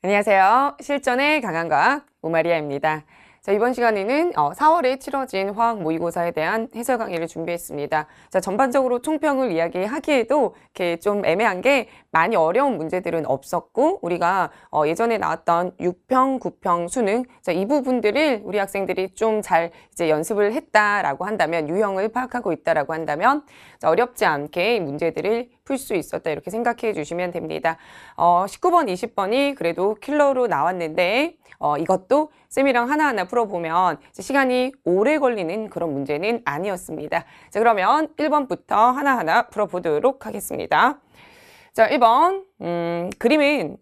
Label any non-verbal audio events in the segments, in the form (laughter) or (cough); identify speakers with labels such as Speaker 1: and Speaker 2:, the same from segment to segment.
Speaker 1: 안녕하세요. 실전의 강한과 학오마리아입니다 자, 이번 시간에는 4월에 어, 치러진 화학 모의고사에 대한 해설 강의를 준비했습니다. 자, 전반적으로 총평을 이야기하기에도 이렇게 좀 애매한 게 많이 어려운 문제들은 없었고 우리가 어, 예전에 나왔던 6평, 9평 수능 자, 이 부분들을 우리 학생들이 좀 잘 이제 연습을 했다라고 한다면 유형을 파악하고 있다라고 한다면 자, 어렵지 않게 문제들을 풀수 있었다 이렇게 생각해 주시면 됩니다. 어, 19번, 20번이 그래도 킬러로 나왔는데 어, 이것도 쌤이랑 하나하나 풀어보면 시간이 오래 걸리는 그런 문제는 아니었습니다. 자 그러면 1번부터 하나하나 풀어보도록 하겠습니다. 자 1번 음, 그림은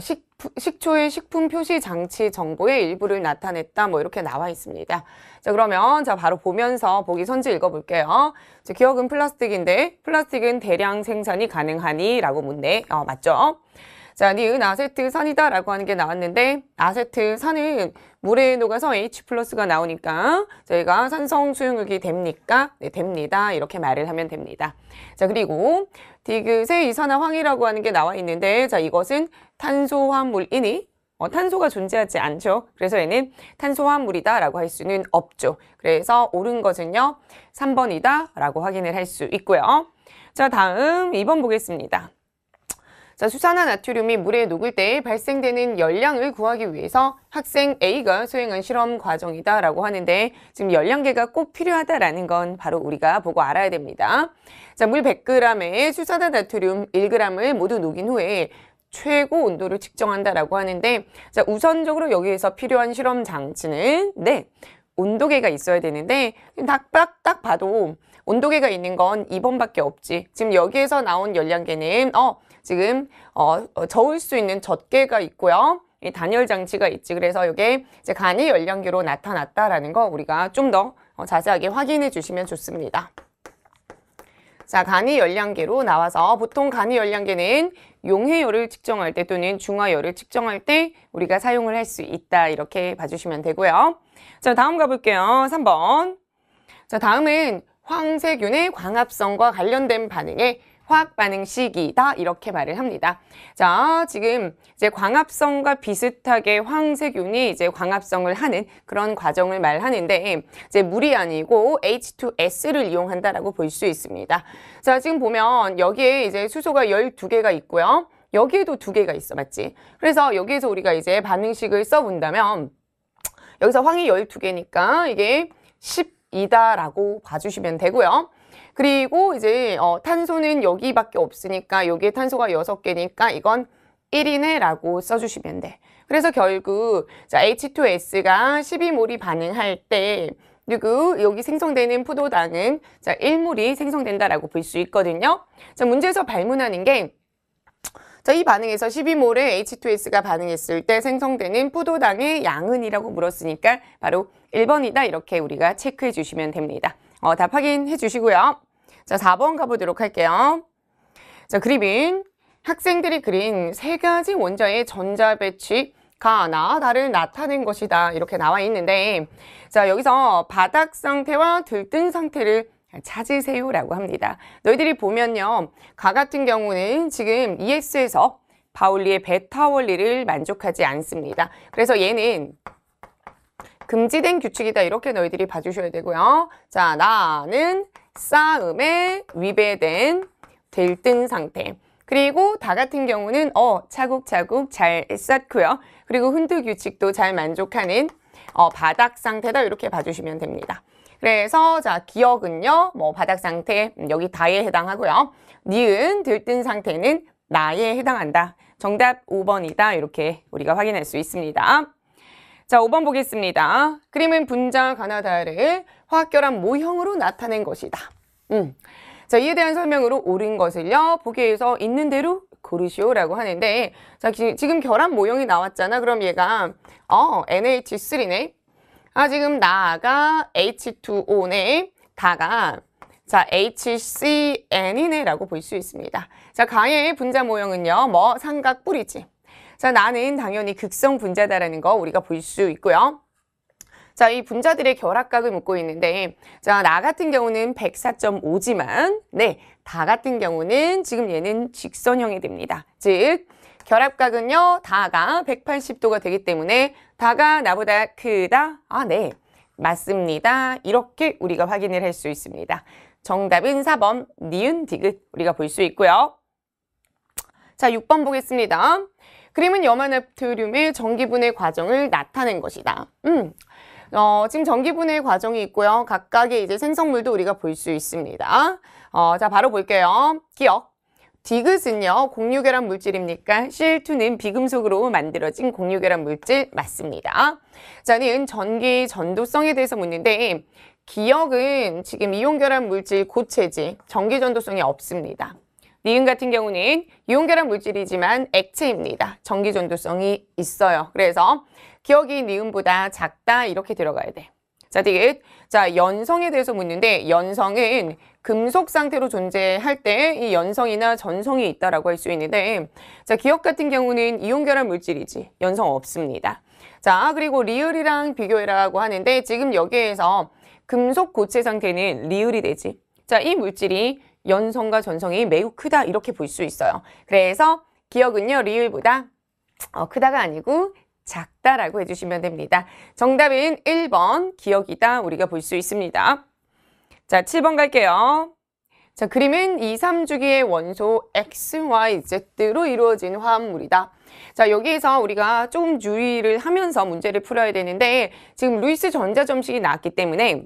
Speaker 1: 식, 식초의 식품 표시 장치 정보의 일부를 나타냈다 뭐 이렇게 나와 있습니다. 자 그러면 자 바로 보면서 보기 선지 읽어볼게요. 자, 기억은 플라스틱인데 플라스틱은 대량 생산이 가능하니 라고 묻네. 어, 맞죠? 자, 니은 아세트산이다 라고 하는 게 나왔는데 아세트산은 물에 녹아서 H 플러스가 나오니까 저희가 산성 수용액이 됩니까? 네, 됩니다. 이렇게 말을 하면 됩니다. 자, 그리고 디귿의 이산화황이라고 하는 게 나와 있는데 자, 이것은 탄소화물이니 어, 탄소가 존재하지 않죠. 그래서 얘는 탄소화물이다 라고 할 수는 없죠. 그래서 옳은 것은요. 3번이다 라고 확인을 할 수 있고요. 자 다음 2번 보겠습니다. 자, 수산화 나트륨이 물에 녹을 때 발생되는 열량을 구하기 위해서 학생 A가 수행한 실험 과정이다 라고 하는데 지금 열량계가 꼭 필요하다라는 건 바로 우리가 보고 알아야 됩니다. 자, 물 100g에 수산화 나트륨 1g을 모두 녹인 후에 최고 온도를 측정한다라고 하는데 자, 우선적으로 여기에서 필요한 실험 장치는 네, 온도계가 있어야 되는데 딱딱 딱 봐도 온도계가 있는 건 2번밖에 없지. 지금 여기에서 나온 열량계는 어 지금 어, 어 저을 수 있는 젖계가 있고요. 이 단열 장치가 있지. 그래서 이게 이제 간이 열량계로 나타났다라는 거 우리가 좀더 어, 자세하게 확인해 주시면 좋습니다. 자, 간이 열량계로 나와서 보통 간이 열량계는 용해열을 측정할 때 또는 중화열을 측정할 때 우리가 사용을 할 수 있다 이렇게 봐주시면 되고요. 자 다음 가볼게요. 3번 자 다음은 황세균의 광합성과 관련된 반응에 화학 반응 식이다 이렇게 말을 합니다. 자, 지금 이제 광합성과 비슷하게 황세균이 이제 광합성을 하는 그런 과정을 말하는데 이제 물이 아니고 H2S를 이용한다라고 볼 수 있습니다. 자, 지금 보면 여기에 이제 수소가 열두 개가 있고요. 여기에도 두 개가 있어, 맞지? 그래서 여기에서 우리가 이제 반응식을 써본다면 여기서 황이 열두개니까 이게 십이다라고 봐주시면 되고요. 그리고 이제 어, 탄소는 여기밖에 없으니까 여기에 탄소가 6 개니까 이건 1이네 라고 써주시면 돼. 그래서 결국 자, H2S가 12몰이 반응할 때 그리고 여기 생성되는 포도당은 자, 1몰이 생성된다라고 볼 수 있거든요. 자, 문제에서 발문하는 게 자, 이 반응에서 1 2몰에 H2S가 반응했을 때 생성되는 포도당의 양은이라고 물었으니까 바로 1번이다 이렇게 우리가 체크해 주시면 됩니다. 어, 답 확인해 주시고요. 자, 4번 가보도록 할게요. 자, 그림인 학생들이 그린 세 가지 원자의 전자 배치 가나 다를 나타낸 것이다 이렇게 나와 있는데 자 여기서 바닥 상태와 들뜬 상태를 찾으세요 라고 합니다 너희들이 보면요 가 같은 경우는 지금 ES에서 바울리의 베타 원리를 만족하지 않습니다 그래서 얘는 금지된 규칙이다 이렇게 너희들이 봐주셔야 되고요 자 나는 싸움에 위배된 들뜬 상태 그리고 다 같은 경우는 어 차곡차곡 잘 쌓고요 그리고 흔들 규칙도 잘 만족하는 어, 바닥 상태다 이렇게 봐주시면 됩니다 그래서 자 기억은요 뭐 바닥 상태 음, 여기 다에 해당하고요 니은 들뜬 상태는 나에 해당한다 정답 5번이다 이렇게 우리가 확인할 수 있습니다 자 5번 보겠습니다 그림은 분자 가나다를 화학결합 모형으로 나타낸 것이다 음. 자, 이에 대한 설명으로 옳은 것을요, 보기에서 있는 대로 고르시오라고 하는데, 자, 지금 결합 모형이 나왔잖아. 그럼 얘가, 어, NH3네. 아, 지금 나가 H2O네. 다가, 자, HCN이네. 라고 볼 수 있습니다. 자, 가의 분자 모형은요, 뭐, 삼각 뿌리지 자, 나는 당연히 극성 분자다라는 거 우리가 볼 수 있고요. 자, 이 분자들의 결합각을 묻고 있는데, 자, 나 같은 경우는 104.5지만, 네, 다 같은 경우는 지금 얘는 직선형이 됩니다. 즉, 결합각은요, 다가 180도가 되기 때문에, 다가 나보다 크다? 아, 네. 맞습니다. 이렇게 우리가 확인을 할 수 있습니다. 정답은 4번 니은 디귿 우리가 볼 수 있고요. 자, 6번 보겠습니다. 그림은 염화나트륨의 전기분해 과정을 나타낸 것이다. 음, 어, 지금 전기분해 과정이 있고요. 각각의 이제 생성물도 우리가 볼 수 있습니다. 어, 자, 바로 볼게요. 기억. 디귿은요 공유결합 물질입니까? CL2는 비금속으로 만들어진 공유결합 물질 맞습니다. 자는 전기 전도성에 대해서 묻는데 기억은 지금 이온결합 물질 고체지 전기 전도성이 없습니다. 니은 같은 경우는 이온결합 물질이지만 액체입니다. 전기 전도성이 있어요. 그래서 기억이 니은보다 작다 이렇게 들어가야 돼. 자, 디귿. 자, 연성에 대해서 묻는데 연성은 금속 상태로 존재할 때 이 연성이나 전성이 있다라고 할 수 있는데 자, 기억 같은 경우는 이온 결합 물질이지 연성 없습니다. 자, 그리고 리을이랑 비교해라고 하는데 지금 여기에서 금속 고체 상태는 리을이 되지. 자, 이 물질이 연성과 전성이 매우 크다 이렇게 볼 수 있어요. 그래서 기억은요, 리을보다 어, 크다가 아니고 작다라고 해주시면 됩니다. 정답은 1번 기억이다 우리가 볼 수 있습니다. 자, 7번 갈게요. 자, 그림은 2, 3주기의 원소 X, Y, Z로 이루어진 화합물이다. 자, 여기에서 우리가 조금 주의를 하면서 문제를 풀어야 되는데 지금 루이스 전자점식이 나왔기 때문에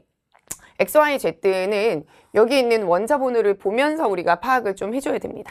Speaker 1: X, Y, Z는 여기 있는 원자번호를 보면서 우리가 파악을 좀 해줘야 됩니다.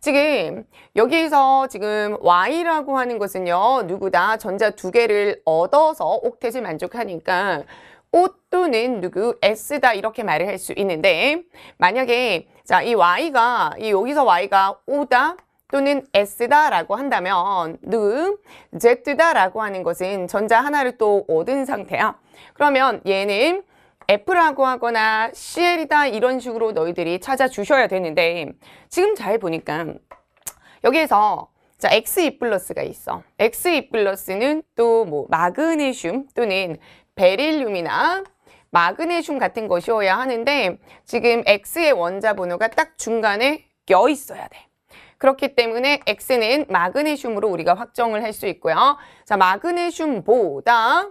Speaker 1: 지금 여기에서 지금 Y라고 하는 것은요. 누구다 전자 두 개를 얻어서 옥텟을 만족하니까 O 또는 누구 S다 이렇게 말을 할 수 있는데 만약에 자 이 Y가 이 여기서 Y가 O다 또는 S다라고 한다면 누 Z다라고 하는 것은 전자 하나를 또 얻은 상태야. 그러면 얘는 F라고 하거나 CL이다 이런 식으로 너희들이 찾아주셔야 되는데 지금 잘 보니까 여기에서 자, XE 플러스가 있어. XE 플러스는 또 뭐 마그네슘 또는 베릴륨이나 마그네슘 같은 것이어야 하는데 지금 X의 원자 번호가 딱 중간에 껴 있어야 돼. 그렇기 때문에 X는 마그네슘으로 우리가 확정을 할 수 있고요. 자, 마그네슘보다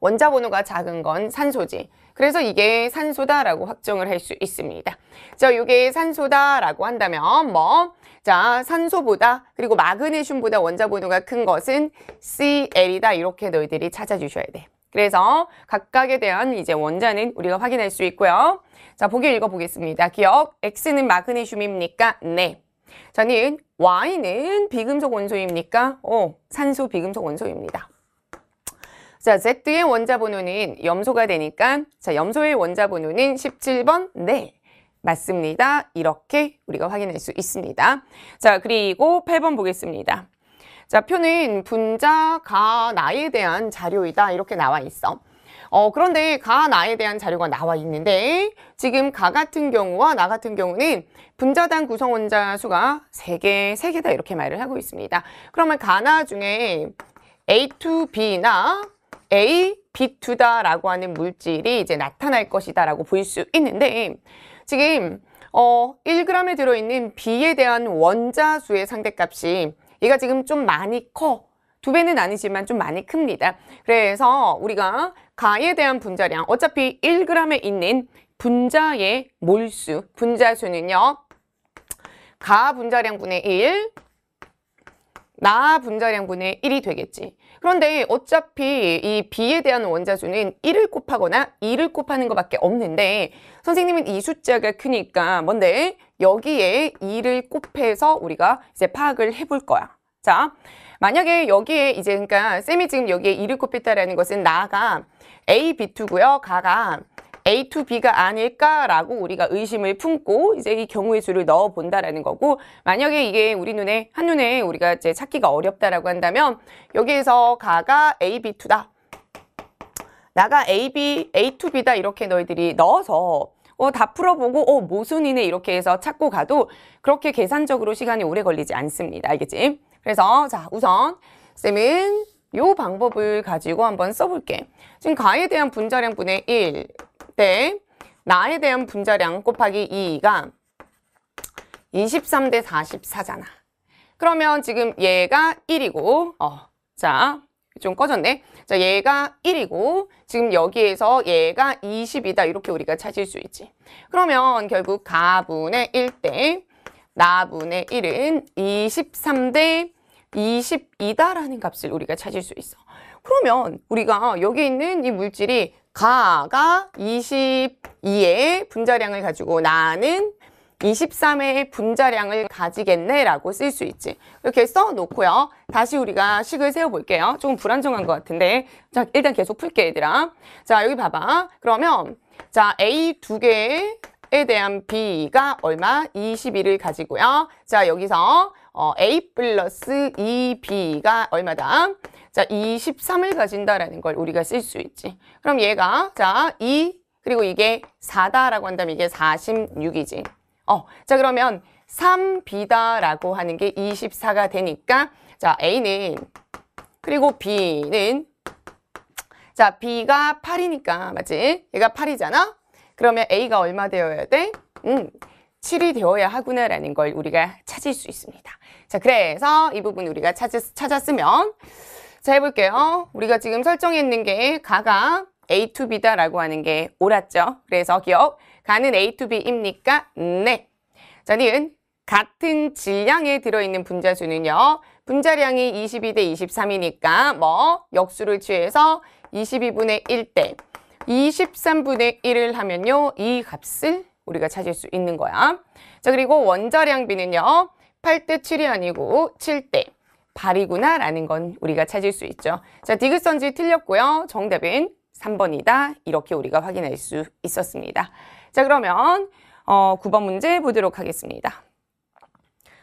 Speaker 1: 원자 번호가 작은 건 산소지. 그래서 이게 산소다라고 확정을 할 수 있습니다. 자, 이게 산소다라고 한다면 뭐, 자, 산소보다 그리고 마그네슘보다 원자 번호가 큰 것은 CL이다. 이렇게 너희들이 찾아주셔야 돼. 그래서 각각에 대한 이제 원자는 우리가 확인할 수 있고요. 자, 보기 읽어보겠습니다. 기억, X는 마그네슘입니까? 네. 저는 Y는 비금속 원소입니까? 오, 산소 비금속 원소입니다. 자, Z의 원자 번호는 염소가 되니까 자, 염소의 원자 번호는 17번. 네. 맞습니다. 이렇게 우리가 확인할 수 있습니다. 자, 그리고 8번 보겠습니다. 자, 표는 분자, 가, 나에 대한 자료이다. 이렇게 나와 있어. 어, 그런데 가, 나에 대한 자료가 나와 있는데 지금 가 같은 경우와 나 같은 경우는 분자당 구성원자 수가 세개세개다 이렇게 말을 하고 있습니다. 그러면 가 나 중에 A to B나 A, B2다라고 하는 물질이 이제 나타날 것이다라고 볼 수 있는데 지금 어, 1g에 들어있는 B에 대한 원자수의 상대값이 얘가 지금 좀 많이 커. 두 배는 아니지만 좀 많이 큽니다. 그래서 우리가 가에 대한 분자량, 어차피 1g에 있는 분자의 몰수, 분자수는요. 가 분자량분의 1, 나 분자량분의 1이 되겠지. 그런데 어차피 이 B에 대한 원자수는 1을 곱하거나 2를 곱하는 것밖에 없는데 선생님은 이 숫자가 크니까 뭔데? 여기에 2를 곱해서 우리가 이제 파악을 해볼 거야. 자, 만약에 여기에 이제 그러니까 쌤이 지금 여기에 2를 곱했다라는 것은 나가 A, B2고요. 가가 A to B가 아닐까라고 우리가 의심을 품고 이제 이 경우의 수를 넣어 본다라는 거고 만약에 이게 우리 눈에 한눈에 우리가 이제 찾기가 어렵다라고 한다면 여기에서 가가 A, B, 2다. 나가 A, B, A to B다 이렇게 너희들이 넣어서 어, 다 풀어보고 어, 모순이네 이렇게 해서 찾고 가도 그렇게 계산적으로 시간이 오래 걸리지 않습니다. 알겠지? 그래서 자 우선 쌤은 요 방법을 가지고 한번 써볼게. 지금 가에 대한 분자량 분의 1, 때 나에 대한 분자량 곱하기 2가 23대 44잖아. 그러면 지금 얘가 1이고 어, 자, 좀 꺼졌네. 자, 얘가 1이고 지금 여기에서 얘가 20이다. 이렇게 우리가 찾을 수 있지. 그러면 결국 가분의 1대 나분의 1은 23대 22다라는 값을 우리가 찾을 수 있어. 그러면 우리가 여기 있는 이 물질이 가가 22의 분자량을 가지고 나는 23의 분자량을 가지겠네 라고 쓸 수 있지 이렇게 써 놓고요 다시 우리가 식을 세워 볼게요 조금 불안정한 것 같은데 자 일단 계속 풀게 얘들아 자 여기 봐봐 그러면 자 A 두 개에 대한 B가 얼마? 21을 가지고요 자 여기서 어, A 플러스 2B가 얼마다? 자, 23을 가진다라는 걸 우리가 쓸 수 있지. 그럼 얘가 자, 2 그리고 이게 4다라고 한다면 이게 46이지. 어, 자 그러면 3B다라고 하는 게 24가 되니까 자, A는 그리고 B는 자, B가 8이니까 맞지? 얘가 8이잖아. 그러면 A가 얼마 되어야 돼? 음, 7이 되어야 하구나라는 걸 우리가 찾을 수 있습니다. 자, 그래서 이 부분 우리가 찾았, 찾았으면 자 해볼게요 우리가 지금 설정했는게 가가 A to B다 라고 하는 게 옳았죠 그래서 기억 가는 A to B입니까? 네 자, 니은 같은 질량에 들어있는 분자수는요 분자량이 22대 23이니까 뭐 역수를 취해서 22분의 1대 23분의 1을 하면요 이 값을 우리가 찾을 수 있는 거야 자 그리고 원자량 비는요 8대 7이 아니고 7대 발이구나라는 건 우리가 찾을 수 있죠. 자, 디귿선지 틀렸고요. 정답은 3번이다. 이렇게 우리가 확인할 수 있었습니다. 자, 그러면 어, 9번 문제 보도록 하겠습니다.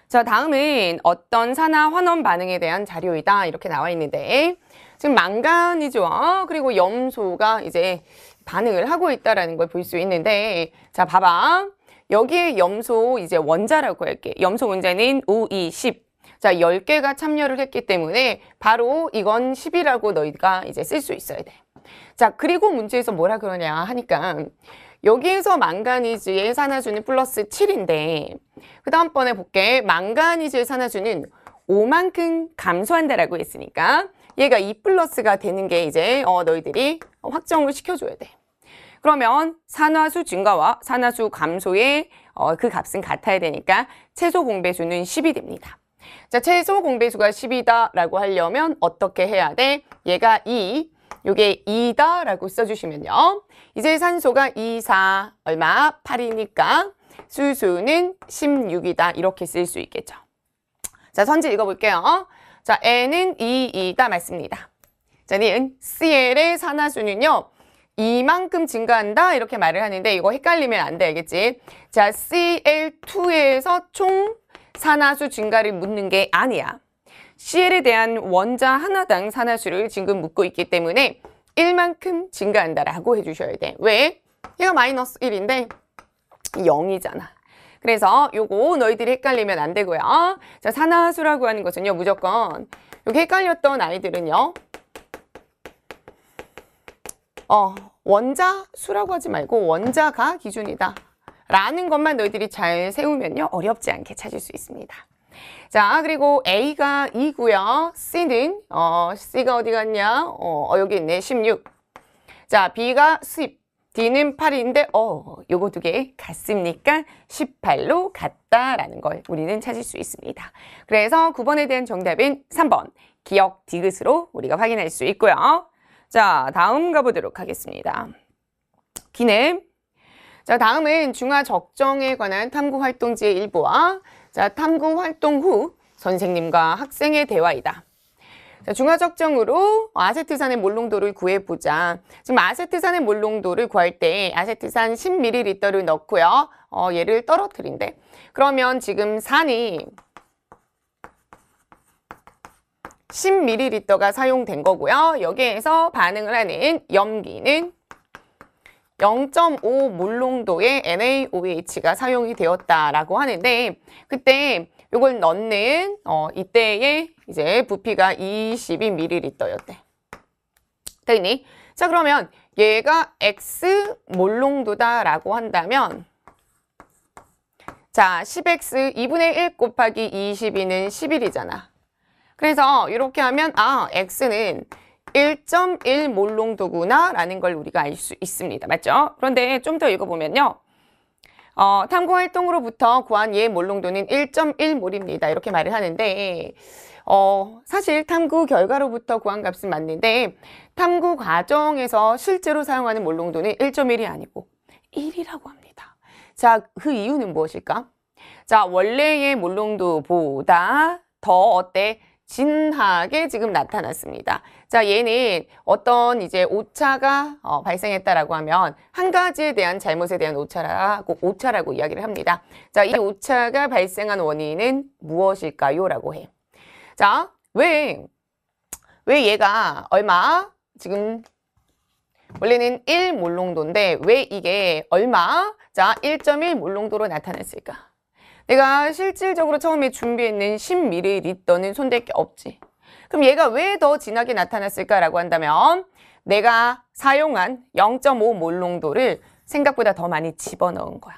Speaker 1: 자, 다음은 어떤 산화 환원 반응에 대한 자료이다. 이렇게 나와 있는데 지금 망간이죠. 그리고 염소가 이제 반응을 하고 있다라는 걸 볼 수 있는데 자, 봐봐. 여기에 염소 이제 원자라고 할게. 염소 원자는 O, E, 10 자, 10개가 참여를 했기 때문에 바로 이건 10이라고 너희가 이제 쓸 수 있어야 돼. 자, 그리고 문제에서 뭐라 그러냐 하니까 여기에서 망가니즈의 산화수는 플러스 7인데 그 다음번에 볼게. 망가니즈의 산화수는 5만큼 감소한다라고 했으니까 얘가 2 플러스가 되는 게 이제 어, 너희들이 확정을 시켜줘야 돼. 그러면 산화수 증가와 산화수 감소의 어, 그 값은 같아야 되니까 최소 공배수는 10이 됩니다. 자, 최소 공배수가 10이다라고 하려면 어떻게 해야 돼? 얘가 2, 요게 2다라고 써주시면요. 이제 산소가 2, 4, 얼마? 8이니까 수수는 16이다. 이렇게 쓸 수 있겠죠. 자, 선지 읽어볼게요. 자, N은 2이다 맞습니다. 자, 니은 CL의 산화수는요. 이만큼 증가한다 이렇게 말을 하는데 이거 헷갈리면 안 돼, 알겠지? 자, CL2에서 총 산화수 증가를 묻는 게 아니야. CL에 대한 원자 하나당 산화수를 지금 묻고 있기 때문에 1만큼 증가한다라고 해주셔야 돼. 왜? 얘가 마이너스 1인데 0이잖아. 그래서 요거 너희들이 헷갈리면 안 되고요. 자, 산화수라고 하는 것은요. 무조건 여기 헷갈렸던 아이들은요. 어, 원자 수라고 하지 말고 원자가 기준이다. 라는 것만 너희들이 잘 세우면요. 어렵지 않게 찾을 수 있습니다. 자, 그리고 A가 2고요. C는 어, C가 어디 갔냐? 어, 어, 여기 있네. 16. 자, B가 10. D는 8인데 어, 요거 두 개 같습니까? 18로 같다라는 걸 우리는 찾을 수 있습니다. 그래서 9번에 대한 정답인 3번. 기억 디귿으로 우리가 확인할 수 있고요. 자, 다음 가보도록 하겠습니다. 기냄 자, 다음은 중화 적정에 관한 탐구 활동지의 일부와 자, 탐구 활동 후 선생님과 학생의 대화이다. 자, 중화 적정으로 아세트산의 몰롱도를 구해보자. 지금 아세트산의 몰롱도를 구할 때 아세트산 10ml를 넣고요. 어, 얘를 떨어뜨린대 그러면 지금 산이 10ml가 사용된 거고요. 여기에서 반응을 하는 염기는 0.5몰롱도의 NaOH가 사용이 되었다라고 하는데 그때 이걸 넣는 어, 이때의 이제 부피가 22ml였대. 되니? 자 그러면 얘가 x 몰농도다라고 한다면 자 10x 2분의 1 곱하기 22는 11이잖아. 그래서 이렇게 하면 아 x는 1.1 몰롱도구나 라는 걸 우리가 알 수 있습니다. 맞죠? 그런데 좀 더 읽어보면요. 어, 탐구활동으로부터 구한 예 몰롱도는 1.1몰입니다. 이렇게 말을 하는데 어, 사실 탐구 결과로부터 구한 값은 맞는데 탐구 과정에서 실제로 사용하는 몰롱도는 1.1이 아니고 1이라고 합니다. 자, 그 이유는 무엇일까? 자, 원래의 몰롱도보다 더 어때? 진하게 지금 나타났습니다. 자, 얘는 어떤 이제 오차가 어, 발생했다라고 하면 한 가지에 대한 잘못에 대한 오차라고 오차라고 이야기를 합니다. 자, 이 오차가 발생한 원인은 무엇일까요?라고 해. 자, 왜 왜 얘가 얼마 지금 원래는 1 몰롱도인데 왜 이게 얼마? 자, 1.1 몰롱도로 나타났을까? 내가 실질적으로 처음에 준비했는 10ml는 손댈 게 없지. 그럼 얘가 왜 더 진하게 나타났을까라고 한다면 내가 사용한 0.5 몰농도를 생각보다 더 많이 집어넣은 거야.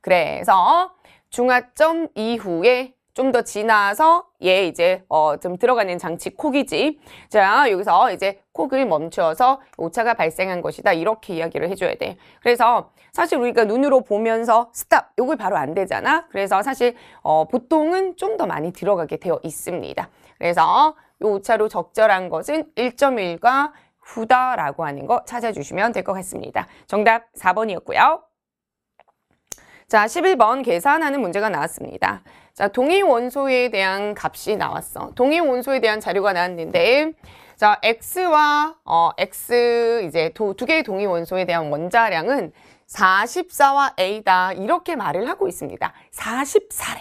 Speaker 1: 그래서 중화점 이후에 좀 더 지나서 얘 이제 어 좀 들어가는 장치 콕이지. 자 여기서 이제 콕을 멈추어서 오차가 발생한 것이다. 이렇게 이야기를 해줘야 돼. 그래서 사실 우리가 눈으로 보면서 스탑 이걸 바로 안 되잖아. 그래서 사실 어 보통은 좀 더 많이 들어가게 되어 있습니다. 그래서 이 오차로 적절한 것은 1.1과 후다라고 하는 거 찾아주시면 될 것 같습니다. 정답 4번이었고요. 자, 11번 계산하는 문제가 나왔습니다. 자, 동의 원소에 대한 값이 나왔어. 동의 원소에 대한 자료가 나왔는데 자, x와 어, x 이제 두, 두 개의 동의 원소에 대한 원자량은 44와 a다. 이렇게 말을 하고 있습니다. 44래.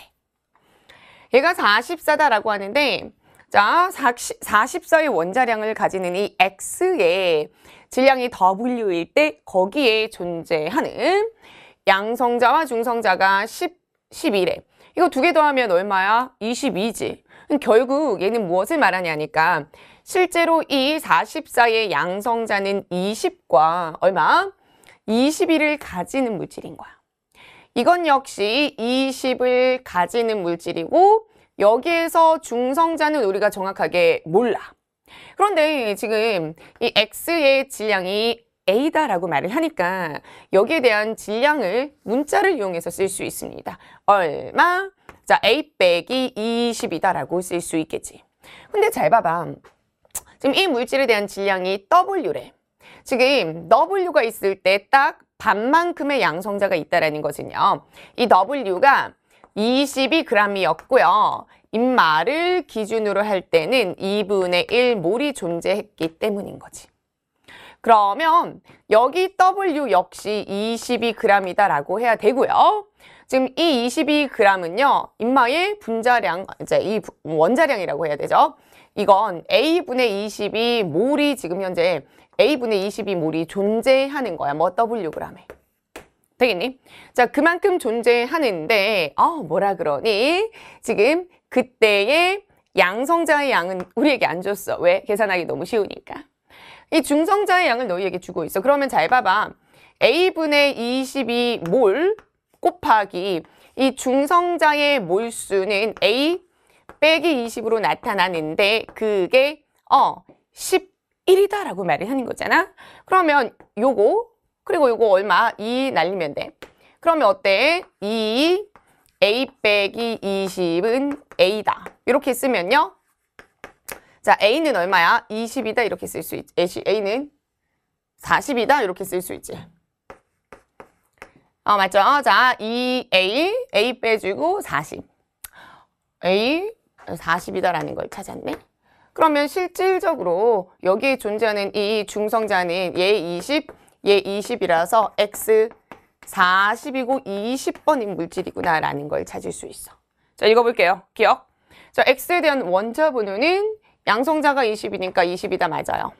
Speaker 1: 얘가 44다라고 하는데 자, 40서의 원자량을 가지는 이 X의 질량이 W일 때 거기에 존재하는 양성자와 중성자가 10, 11에 이거 두 개 더하면 얼마야? 22지. 결국 얘는 무엇을 말하냐니까 실제로 이 44의 0 양성자는 20과 얼마? 21을 가지는 물질인 거야. 이건 역시 20을 가지는 물질이고 여기에서 중성자는 우리가 정확하게 몰라. 그런데 지금 이 X의 질량이 A다라고 말을 하니까 여기에 대한 질량을 문자를 이용해서 쓸 수 있습니다. 얼마? 자, A 빼기 20이다라고 쓸 수 있겠지. 근데 잘 봐봐. 지금 이 물질에 대한 질량이 W래. 지금 W가 있을 때 딱 반만큼의 양성자가 있다라 것은요. 이 W가 22g이었고요. 인마를 기준으로 할 때는 2분의 1 몰이 존재했기 때문인 거지. 그러면 여기 W 역시 22g이다라고 해야 되고요. 지금 이 22g은요. 인마의 분자량, 이제 이 원자량이라고 해야 되죠. 이건 A분의 22 몰이 지금 현재 A분의 22 몰이 존재하는 거야. 뭐 W g에. 되겠니? 자, 그만큼 존재하는데, 어, 뭐라 그러니? 지금 그때의 양성자의 양은 우리에게 안 줬어. 왜? 계산하기 너무 쉬우니까. 이 중성자의 양을 너희에게 주고 있어. 그러면 잘 봐봐. A분의 22몰 곱하기 이 중성자의 몰수는 A 빼기 20으로 나타나는데 그게 어 11이다라고 말을 하는 거잖아. 그러면 요거 그리고 이거 얼마? 2 날리면 돼. 그러면 어때? 2, A 빼기 20은 A다. 이렇게 쓰면요. 자, A는 얼마야? 20이다. 이렇게 쓸 수 있지. A는 40이다. 이렇게 쓸 수 있지. 어, 맞죠? 자, 2A, A 빼주고 40. A 40이다라는 걸 찾았네. 그러면 실질적으로 여기에 존재하는 이 중성자는 얘 20, 얘 예, 20이라서 X 40이고 20번인 물질이구나 라는 걸 찾을 수 있어. 자 읽어볼게요. 기억. 자 X에 대한 원자 분호는 양성자가 20이니까 20이다 맞아요.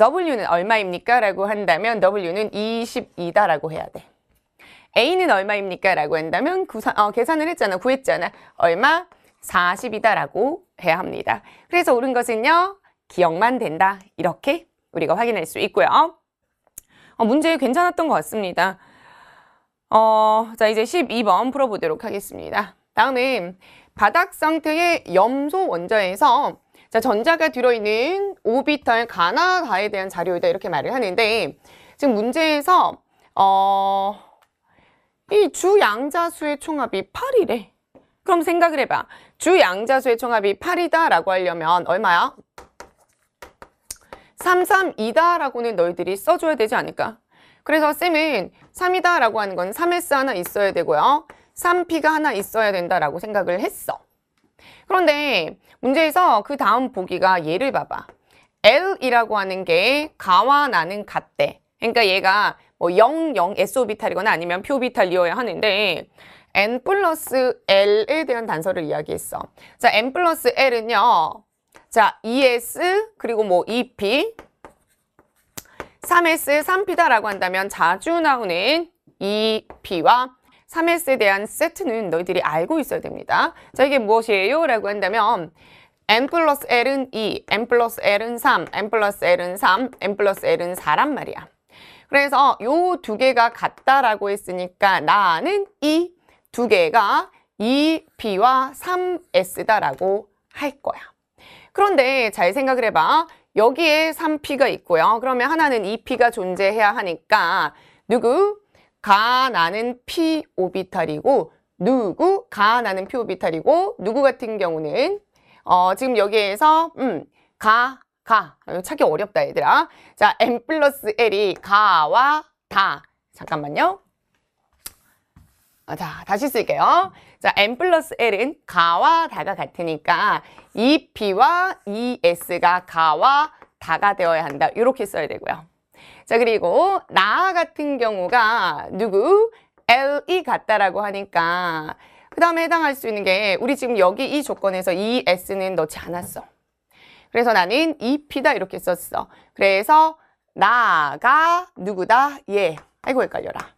Speaker 1: W는 얼마입니까? 라고 한다면 W는 22다 라고 해야 돼. A는 얼마입니까? 라고 한다면 구사, 어, 계산을 했잖아. 구했잖아. 얼마? 40이다 라고 해야 합니다. 그래서 옳은 것은요. 기억만 된다. 이렇게 우리가 확인할 수 있고요. 어, 문제 괜찮았던 것 같습니다. 어, 자 이제 12번 풀어보도록 하겠습니다. 다음은 바닥 상태의 염소 원자에서 자, 전자가 들어있는 오비탈 가나가에 대한 자료이다 이렇게 말을 하는데 지금 문제에서 어, 이 주양자수의 총합이 8이래. 그럼 생각을 해봐. 주양자수의 총합이 8이다라고 하려면 얼마야? 332다 라고는 너희들이 써줘야 되지 않을까 그래서 쌤은 3이다 라고 하는 건 3S 하나 있어야 되고요 3P가 하나 있어야 된다라고 생각을 했어 그런데 문제에서 그 다음 보기가 예를 봐봐 L이라고 하는 게 가와 나는 같대 그러니까 얘가 뭐 0, 0, S오비탈이거나 아니면 P오비탈이어야 하는데 N 플러스 L에 대한 단서를 이야기했어 자 N 플러스 L은요 자, 2S e 그리고 뭐 2P e 3S, 3P다라고 한다면 자주 나오는 2P와 e 3S에 대한 세트는 너희들이 알고 있어야 됩니다. 자, 이게 무엇이에요? 라고 한다면 n 플러스 l은 2, n 플러스 l은 3, n 플러스 l은 3, n 플러스 l은 4란 말이야. 그래서 요 두 개가 같다라고 했으니까 나는 이 두 개가 2p와 3s다라고 할 거야. 그런데 잘 생각을 해봐. 여기에 3P가 있고요. 그러면 하나는 2P가 존재해야 하니까 누구? 가, 나는 P 오비탈이고 누구? 가, 나는 P 오비탈이고 누구 같은 경우는 어, 지금 여기에서 음, 가, 가. 찾기 어렵다 얘들아. 자, M 플러스 L이 가와 다. 잠깐만요. 아, 자, 다시 쓸게요. 자, n 플러스 l은 가와 다가 같으니까 이 p 와이 s 가 가와 다가 되어야 한다. 이렇게 써야 되고요. 자, 그리고 나 같은 경우가 누구? l 이 e 같다라고 하니까 그 다음에 해당할 수 있는 게 우리 지금 여기 이 조건에서 이 S는 넣지 않았어. 그래서 나는 EP다 이렇게 썼어. 그래서 나가 누구다? 예. 아이고 헷갈려라.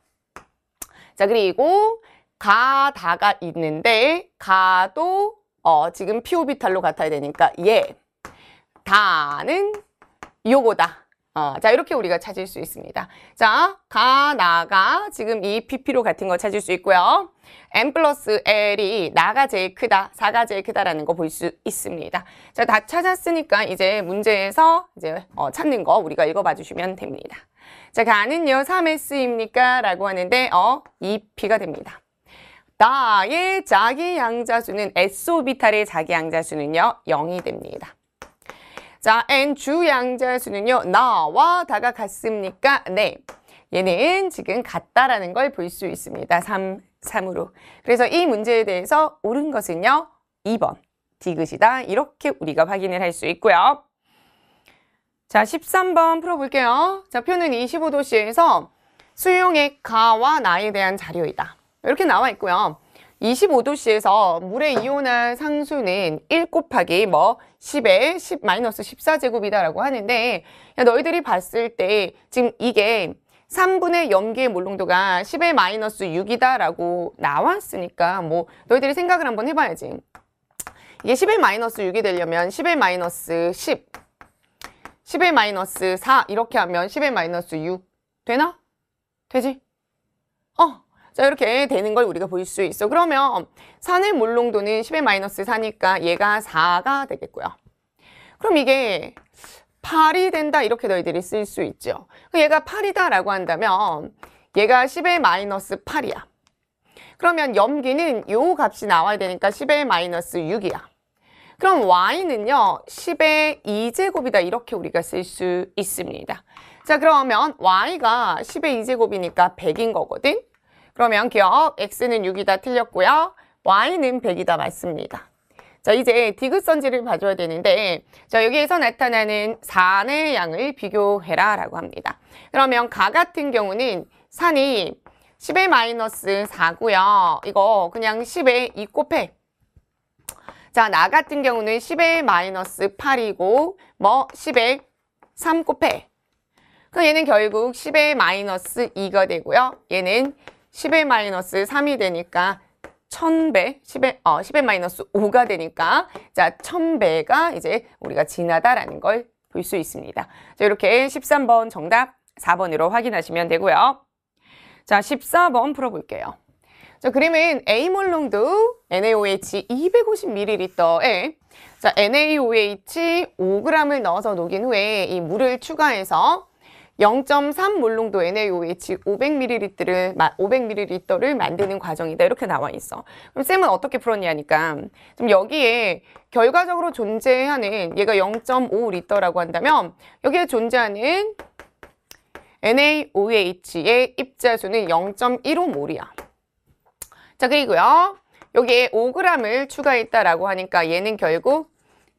Speaker 1: 자 그리고 가다가 있는데 가도 어, 지금 피오비탈로 같아야 되니까 예, 다는 요거다. 어, 자 이렇게 우리가 찾을 수 있습니다. 자 가나가 지금 이 pp로 같은 거 찾을 수 있고요. n 플러스 l이 나가 제일 크다, 사가 제일 크다라는 거 볼 수 있습니다. 자 다 찾았으니까 이제 문제에서 이제 어, 찾는 거 우리가 읽어봐 주시면 됩니다. 자 가는요 3s입니까? 라고 하는데 어 2p가 됩니다. 나의 자기 양자수는 S오비탈의 자기 양자수는요. 0이 됩니다. 자, N 주 양자수는요. 나와 다가 같습니까? 네. 얘는 지금 같다라는 걸 볼 수 있습니다. 3, 3으로. 그래서 이 문제에 대해서 옳은 것은요. 2번. 디귿이다. 이렇게 우리가 확인을 할 수 있고요. 자, 13번 풀어볼게요. 자, 표는 25도씨에서 수용의 가와 나에 대한 자료이다. 이렇게 나와 있고요. 25도씨에서 물의 이온화 상수는 1 곱하기 뭐 10에 10 마이너스 14제곱이다라고 하는데 너희들이 봤을 때 지금 이게 3분의 염기의 몰농도가 10의 마이너스 6이다라고 나왔으니까 뭐 너희들이 생각을 한번 해봐야지. 이게 10의 마이너스 6이 되려면 10의 마이너스 10, 10의 마이너스 4 이렇게 하면 10의 마이너스 6 되나? 되지? 어, 자 이렇게 되는 걸 우리가 볼 수 있어. 그러면 산의물농도는 10의 마이너스 4니까 얘가 4가 되겠고요. 그럼 이게 8이 된다 이렇게 너희들이 쓸 수 있죠. 얘가 8이다 라고 한다면 얘가 10의 마이너스 8이야. 그러면 염기는 요 값이 나와야 되니까 10의 마이너스 6이야. 그럼 y는요 10의 2제곱이다 이렇게 우리가 쓸 수 있습니다. 자 그러면 y가 10의 2제곱이니까 100인 거거든. 그러면 기억 X는 6이다 틀렸고요. Y는 100이다 맞습니다. 자 이제 디귿선지를 봐줘야 되는데 자 여기에서 나타나는 산의 양을 비교해라 라고 합니다. 그러면 가 같은 경우는 산이 10의 마이너스 4고요. 이거 그냥 10에 2 곱해. 자, 나 같은 경우는 10의 마이너스 8이고 뭐1 0의3 곱해. 그 얘는 결국 10의 마이너스 2가 되고요. 얘는 10의 마이너스 3이 되니까 1000배, 10의, 어, 10의 마이너스 5가 되니까 자 1000배가 이제 우리가 지나다라는 걸 볼 수 있습니다. 자 이렇게 13번 정답 4번으로 확인하시면 되고요. 자 14번 풀어볼게요. 자 그러면 A몰롱도 NaOH 250ml에 자 NaOH 5g을 넣어서 녹인 후에 이 물을 추가해서 0.3물농도 NaOH 500ml를 500ml를 만드는 과정이다 이렇게 나와 있어. 그럼 쌤은 어떻게 풀었냐니까 좀 여기에 결과적으로 존재하는 얘가 0.5리터라고 한다면 여기에 존재하는 NaOH의 입자수는 0.15몰이야. 자 그리고요 여기에 5g을 추가했다라고 하니까 얘는 결국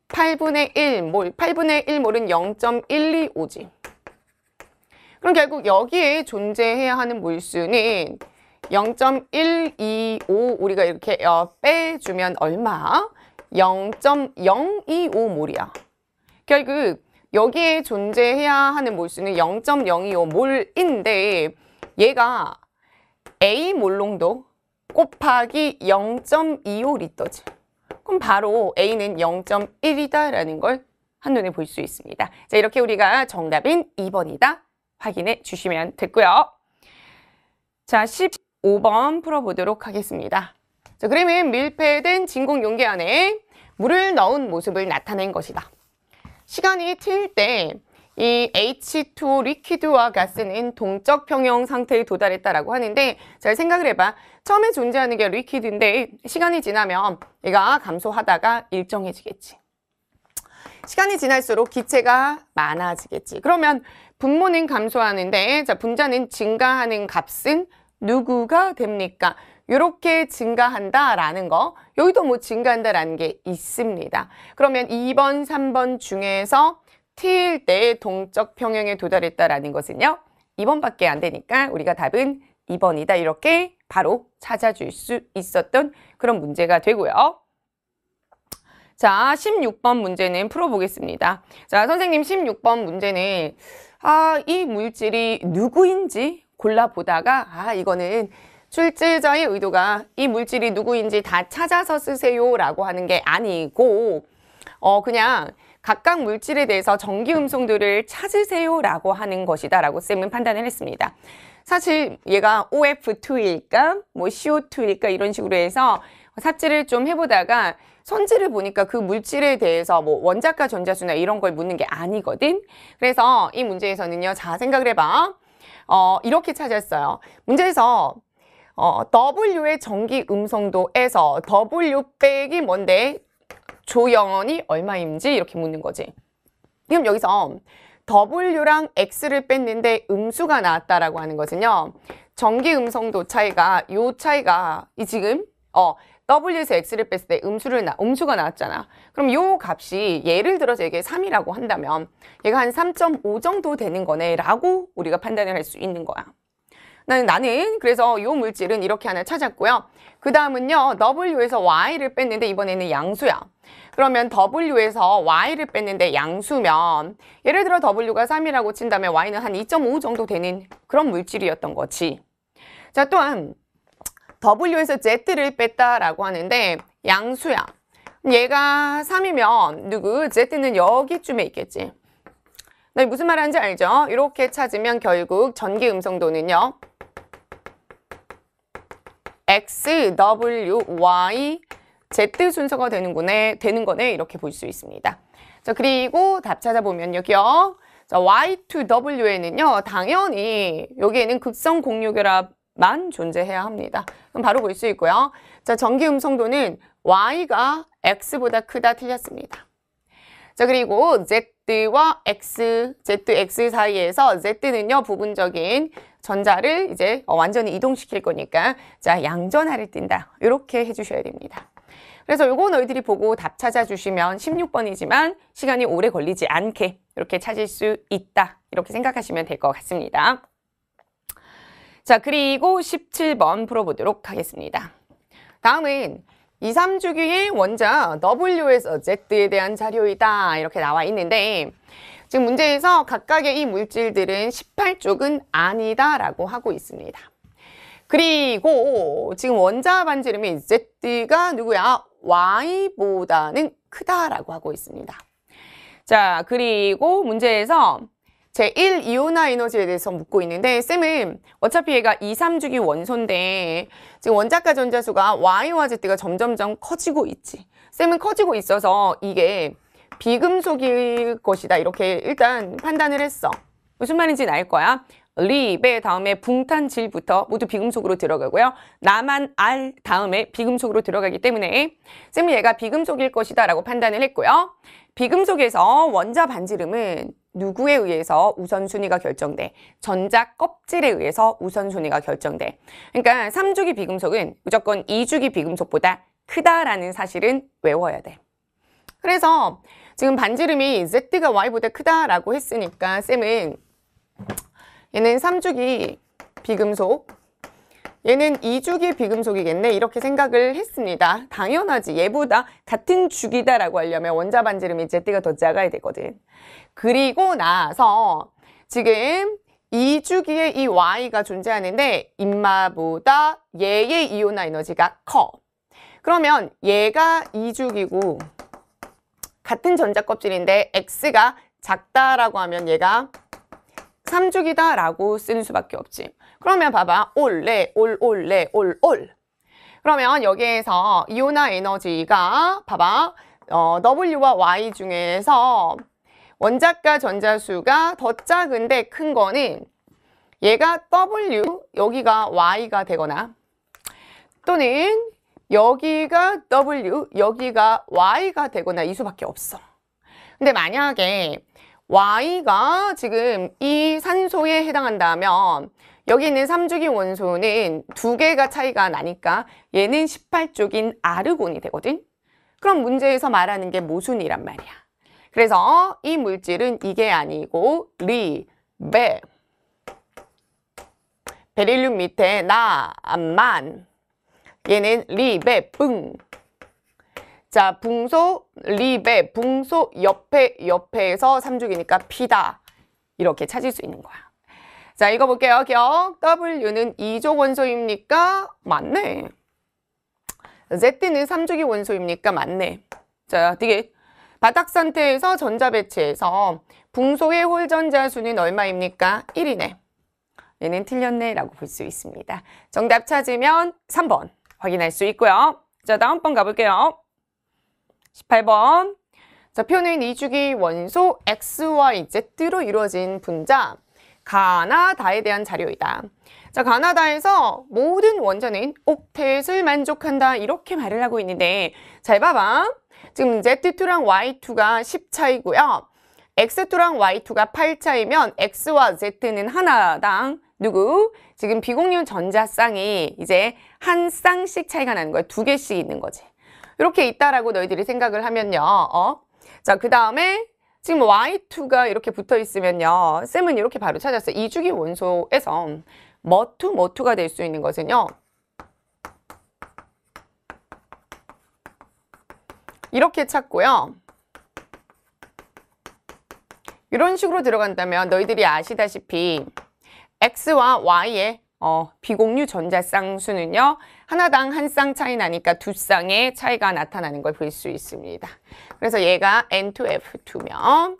Speaker 1: 8분의 1몰, 8분의 1몰은 0.125지. 그럼 결국 여기에 존재해야 하는 몰수는 0.125 우리가 이렇게 어, 빼주면 얼마? 0.025몰이야. 결국 여기에 존재해야 하는 몰수는 0.025몰인데 얘가 A몰 농도 곱하기 0.25리터지. 그럼 바로 A는 0.1이다라는 걸 한눈에 볼 수 있습니다. 자, 이렇게 우리가 정답인 2번이다. 확인해 주시면 됐고요. 자, 15번 풀어보도록 하겠습니다. 자, 그림은 밀폐된 진공 용기 안에 물을 넣은 모습을 나타낸 것이다. 시간이 틀때이 H2 리퀴드와 가스는 동적 평형 상태에 도달했다라고 하는데 잘 생각을 해봐. 처음에 존재하는 게 리퀴드인데 시간이 지나면 얘가 감소하다가 일정해지겠지. 시간이 지날수록 기체가 많아지겠지. 그러면 분모는 감소하는데 자 분자는 증가하는 값은 누구가 됩니까? 이렇게 증가한다라는 거 여기도 뭐 증가한다라는 게 있습니다. 그러면 2번, 3번 중에서 T일 때 동적 평형에 도달했다라는 것은요. 2번밖에 안 되니까 우리가 답은 2번이다 이렇게 바로 찾아줄 수 있었던 그런 문제가 되고요. 자, 16번 문제는 풀어보겠습니다. 자, 선생님 16번 문제는 아, 이 물질이 누구인지 골라보다가 아, 이거는 출제자의 의도가 이 물질이 누구인지 다 찾아서 쓰세요 라고 하는 게 아니고 어, 그냥 각각 물질에 대해서 전기 음성들을 찾으세요 라고 하는 것이다 라고 쌤은 판단을 했습니다. 사실 얘가 OF2일까 뭐 CO2일까 이런 식으로 해서 삽질을 좀 해보다가 선지를 보니까 그 물질에 대해서 뭐 원자가 전자수나 이런 걸 묻는 게 아니거든. 그래서 이 문제에서는요. 자, 생각을 해봐. 어, 이렇게 찾았어요. 문제에서 어, W의 전기 음성도에서 W 백이 뭔데? 조영원이 얼마인지 이렇게 묻는 거지. 그럼 여기서 W랑 X를 뺐는데 음수가 나왔다라고 하는 것은요. 전기 음성도 차이가 요 차이가 이 지금 어 W에서 X를 뺐을 때 음수를 나, 음수가 나왔잖아. 그럼 요 값이 예를 들어서 이게 3이라고 한다면 얘가 한 3.5 정도 되는 거네 라고 우리가 판단을 할 수 있는 거야. 나는 그래서 요 물질은 이렇게 하나 찾았고요. 그 다음은요. W에서 Y를 뺐는데 이번에는 양수야. 그러면 W에서 Y를 뺐는데 양수면 예를 들어 W가 3이라고 친다면 Y는 한 2.5 정도 되는 그런 물질이었던 거지. 자 또한 W에서 Z를 뺐다라고 하는데 양수야. 얘가 3이면 누구? Z는 여기쯤에 있겠지. 네, 무슨 말 하는지 알죠? 이렇게 찾으면 결국 전기 음성도는요. X, W, Y, Z 순서가 되는 거네, 되는 거네 이렇게 볼 수 있습니다. 자, 그리고 답 찾아보면 여기요. 자, Y2W에는요, 당연히 여기에는 극성 공유결합 만 존재해야 합니다. 그럼 바로 볼 수 있고요. 자, 전기 음성도는 y가 x보다 크다 틀렸습니다. 자, 그리고 z와 x, zx 사이에서 z는요, 부분적인 전자를 이제 어, 완전히 이동시킬 거니까 자, 양전하를 띈다. 이렇게 해주셔야 됩니다. 그래서 요거 너희들이 보고 답 찾아주시면 16번이지만 시간이 오래 걸리지 않게 이렇게 찾을 수 있다. 이렇게 생각하시면 될 것 같습니다. 자, 그리고 17번 풀어보도록 하겠습니다. 다음은 2, 3주기의 원자 W에서 Z에 대한 자료이다 이렇게 나와 있는데 지금 문제에서 각각의 이 물질들은 18쪽은 아니다 라고 하고 있습니다. 그리고 지금 원자 반지름이 Z가 누구야? Y보다는 크다라고 하고 있습니다. 자, 그리고 문제에서 제1 이온화 에너지에 대해서 묻고 있는데 쌤은 어차피 얘가 2, 3주기 원소인데 지금 원자가 전자수가 Y와 Z가 점점점 커지고 있지. 쌤은 커지고 있어서 이게 비금속일 것이다 이렇게 일단 판단을 했어. 무슨 말인지는 알 거야. 리베 다음에 붕탄질부터 모두 비금속으로 들어가고요. 나만 알 다음에 비금속으로 들어가기 때문에 쌤은 얘가 비금속일 것이다 라고 판단을 했고요. 비금속에서 원자 반지름은 누구에 의해서 우선순위가 결정돼? 전자 껍질에 의해서 우선순위가 결정돼. 그러니까 3주기 비금속은 무조건 2주기 비금속보다 크다라는 사실은 외워야 돼. 그래서 지금 반지름이 Z가 Y보다 크다라고 했으니까 쌤은 얘는 3주기 비금속 얘는 2주기 비금속이겠네 이렇게 생각을 했습니다. 당연하지 얘보다 같은 주기다라고 하려면 원자 반지름이 Z가 더 작아야 되거든. 그리고 나서 지금 이주기에 이 Y가 존재하는데 인마보다 얘의 이온화 에너지가 커. 그러면 얘가 이주기고 같은 전자 껍질인데 X가 작다라고 하면 얘가 삼주기다라고 쓰는 수밖에 없지. 그러면 봐봐. 올레, 올, 올레, 올, 올. 그러면 여기에서 이온화 에너지가 봐봐. 어, W와 Y 중에서 원자가 전자수가 더 작은데 큰 거는 얘가 W, 여기가 Y가 되거나 또는 여기가 W, 여기가 Y가 되거나 이 수밖에 없어. 근데 만약에 Y가 지금 이 산소에 해당한다면 여기 있는 3주기 원소는 두 개가 차이가 나니까 얘는 18쪽인 아르곤이 되거든. 그럼 문제에서 말하는 게 모순이란 말이야. 그래서 어, 이 물질은 이게 아니고 리, 베, 베릴륨 밑에 나, 만 얘는 리, 베, 붕 자, 붕소, 리, 베, 붕소 옆에, 옆에서 삼죽이니까 피다 이렇게 찾을 수 있는 거야 자, 이거 볼게요기 W는 2조 원소입니까? 맞네. Z는 3조기 원소입니까? 맞네. 자, 되게 바닥 상태에서 전자 배치해서 붕소의 홀전자 수는 얼마입니까? 1이네. 얘는 틀렸네 라고 볼 수 있습니다. 정답 찾으면 3번 확인할 수 있고요. 자 다음번 가볼게요. 18번 자 표는 2주기 원소 x와 z로 이루어진 분자 가나다에 대한 자료이다. 자, 가나다에서 모든 원자는 옥텟을 만족한다. 이렇게 말을 하고 있는데, 잘 봐봐. 지금 Z2랑 Y2가 10차이고요. X2랑 Y2가 8차이면 X와 Z는 하나당 누구? 지금 비공유 전자쌍이 이제 한 쌍씩 차이가 나는 거예요. 두 개씩 있는 거지. 이렇게 있다라고 너희들이 생각을 하면요. 어? 자, 그 다음에 지금 Y2가 이렇게 붙어 있으면요. 쌤은 이렇게 바로 찾았어요. 이주기 원소에서 머투, 머투가 될 수 있는 것은요. 이렇게 찾고요. 이런 식으로 들어간다면 너희들이 아시다시피 X와 Y의 어, 비공유 전자 쌍수는요. 하나당 한 쌍 차이 나니까 두 쌍의 차이가 나타나는 걸 볼 수 있습니다. 그래서 얘가 N2F2면